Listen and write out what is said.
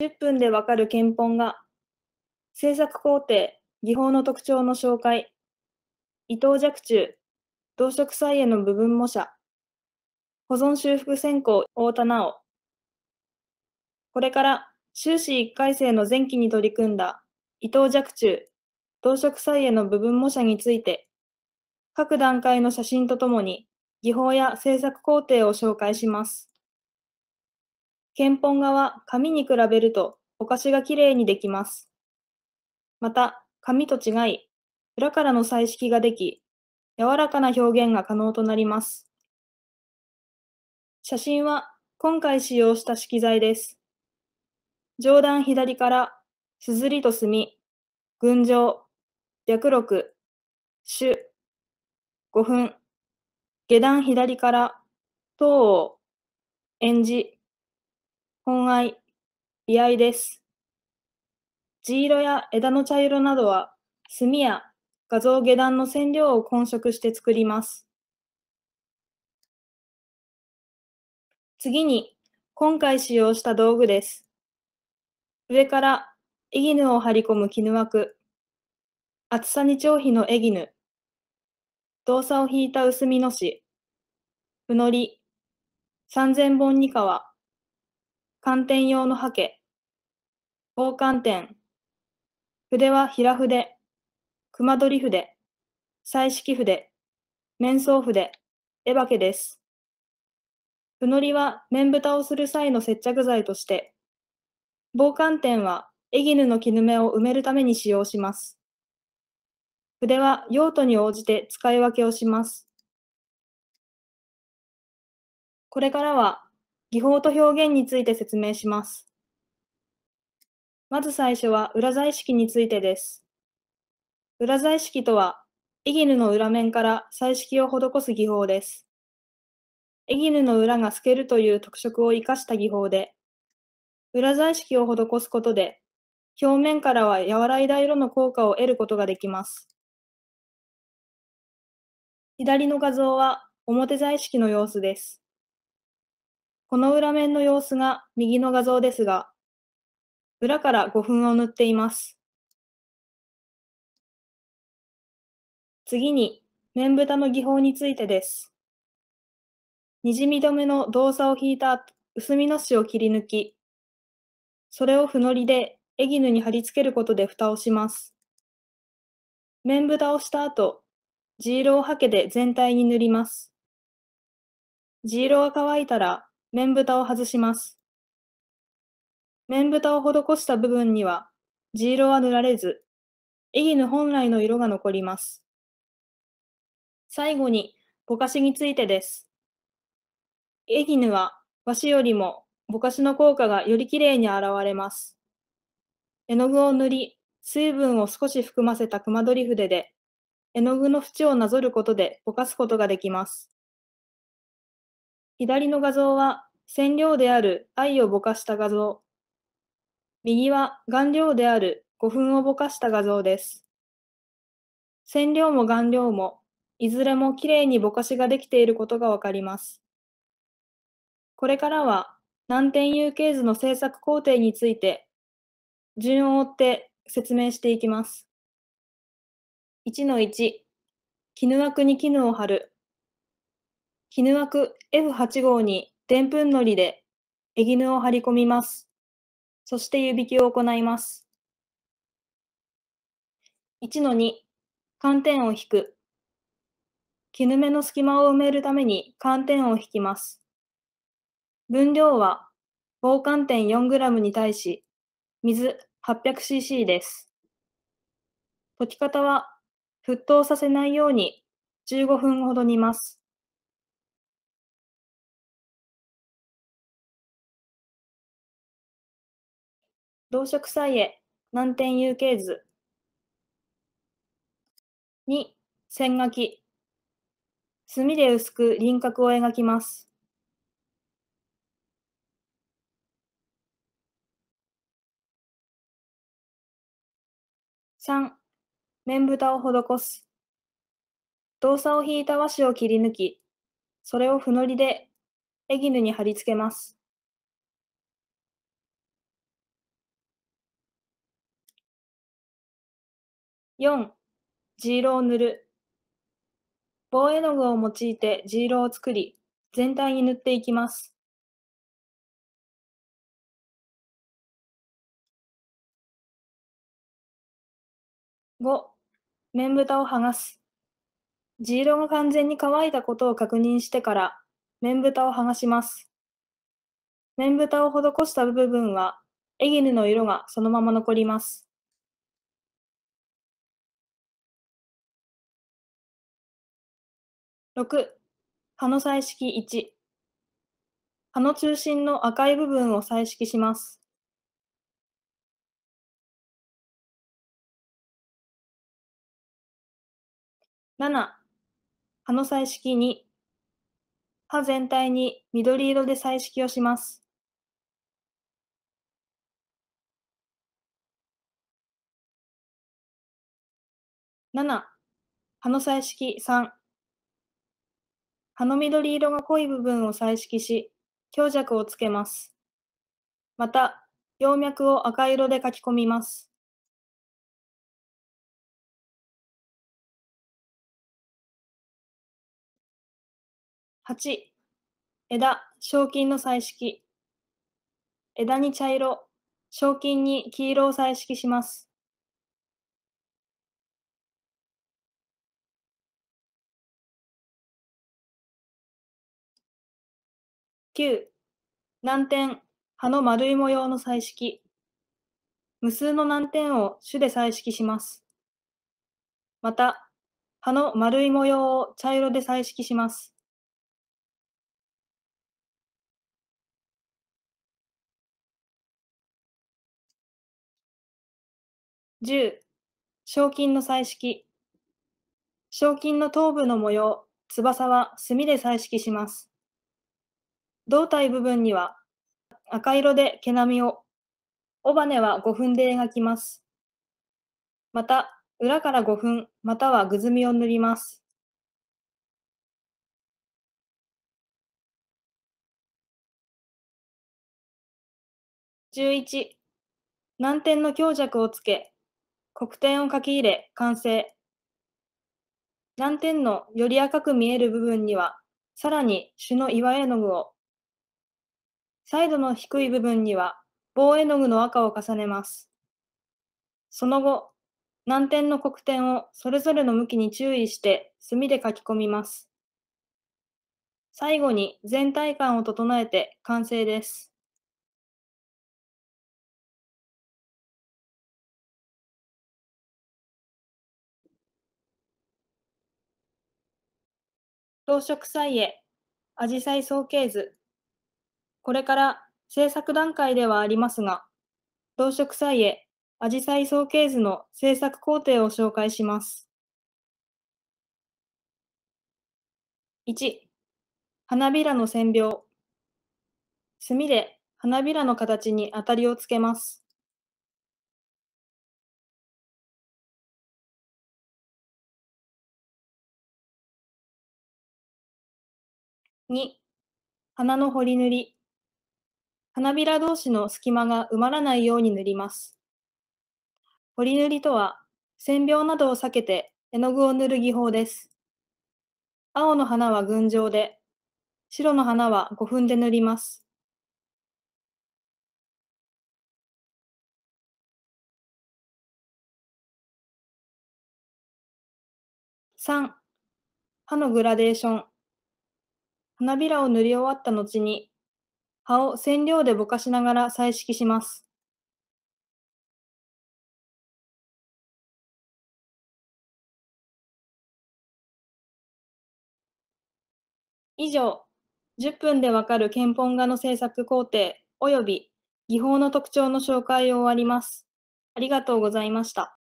10分でわかる憲本が、制作工程、技法の特徴の紹介、伊藤若冲、動植栽への部分模写、保存修復専攻太田直、これから修士1回生の前期に取り組んだ伊藤若冲、動植栽への部分模写について、各段階の写真とともに技法や制作工程を紹介します。憲本画は紙に比べるとお菓子がきれいにできます。また、紙と違い、裏からの彩色ができ、柔らかな表現が可能となります。写真は今回使用した色材です。上段左から、すずりと墨、群青、白録、朱、五分、下段左から、東王、演じ、本愛、美愛です。地色や枝の茶色などは、墨や画像下段の染料を混色して作ります。次に、今回使用した道具です。上からエギヌを張り込む絹枠、厚さに丁比のエギヌ、動作を引いた薄みの紙、布のり、三千本に皮、寒天用のハケ、防寒天、筆は平筆、熊取筆、彩色筆、面相筆、絵化けです。布のりは面蓋をする際の接着剤として、防寒天は絵ヌの絹目を埋めるために使用します。筆は用途に応じて使い分けをします。これからは技法と表現について説明します。まず最初は裏彩色についてです。裏彩色とは、エギヌの裏面から彩色を施す技法です。エギヌの裏が透けるという特色を生かした技法で、裏彩色を施すことで、表面からは和らいだ色の効果を得ることができます。左の画像は表彩色の様子です。この裏面の様子が右の画像ですが、裏から5分を塗っています。次に、面蓋の技法についてです。にじみ止めの動作を引いた薄みの紙を切り抜き、それを布のりでエギヌに貼り付けることで蓋をします。面蓋をした後、地色をはけで全体に塗ります。地色が乾いたら、面蓋を外します。面蓋を施した部分には、地色は塗られず、ギ絹本来の色が残ります。最後に、ぼかしについてです。ギ絹は和紙よりもぼかしの効果がよりきれいに現れます。絵の具を塗り、水分を少し含ませた熊取筆で、絵の具の縁をなぞることでぼかすことができます。左の画像は染料である愛をぼかした画像。右は顔料である古墳をぼかした画像です。染料も顔料も、いずれもきれいにぼかしができていることがわかります。これからは難点有形図の制作工程について、順を追って説明していきます。1 1、絹枠に絹を貼る。絹枠 F8 号にでんぷんのりでえぎぬを張り込みます。そして湯引きを行います。1の2、寒天を引く。絹目の隙間を埋めるために寒天を引きます。分量は棒寒天 4g に対し水 800cc です。溶き方は沸騰させないように15分ほど煮ます。動植祭へ難点有形図2線描き墨で薄く輪郭を描きます3面蓋を施す動作を引いた和紙を切り抜きそれをふのりでエギヌに貼り付けます 4. ジーロを塗る。棒絵の具を用いてジーロを作り、全体に塗っていきます。5. 面蓋を剥がす。ジーロが完全に乾いたことを確認してから、面蓋を剥がします。面蓋を施した部分は、エギヌの色がそのまま残ります。六、葉の彩色1。葉の中心の赤い部分を彩色します。七、葉の彩色2。葉全体に緑色で彩色をします。7、葉の彩色3。葉の緑色が濃い部分を彩色し、強弱をつけます。また、葉脈を赤色で書き込みます。8、枝、賞金の彩色。枝に茶色、賞金に黄色を彩色します。9、難点、葉の丸い模様の彩色。無数の難点を種で彩色します。また、葉の丸い模様を茶色で彩色します。10、賞金の彩色。賞金の頭部の模様、翼は墨で彩色します。胴体部分には赤色で毛並みを、尾羽は5分で描きます。また、裏から5分、またはぐずみを塗ります。11難点の強弱をつけ黒点を書き入れ完成難点のより赤く見える部分にはさらに種の岩絵の具をサイドの低い部分には棒絵の具の赤を重ねます。その後、難点の黒点をそれぞれの向きに注意して墨で書き込みます。最後に全体感を整えて完成です。装飾彩絵、アジサイ総形図。これから制作段階ではありますが、動植栽へアジサイ総計図の制作工程を紹介します。1、花びらの線描。墨で花びらの形に当たりをつけます。2、花の彫り塗り。花びら同士の隙間が埋まらないように塗ります。ポリ塗りとは、線描などを避けて絵の具を塗る技法です。青の花は群青で、白の花は5分で塗ります。3、歯のグラデーション。花びらを塗り終わった後に、葉を染料でぼかしながら彩色します。以上、10分でわかる憲本画の制作工程及び技法の特徴の紹介を終わります。ありがとうございました。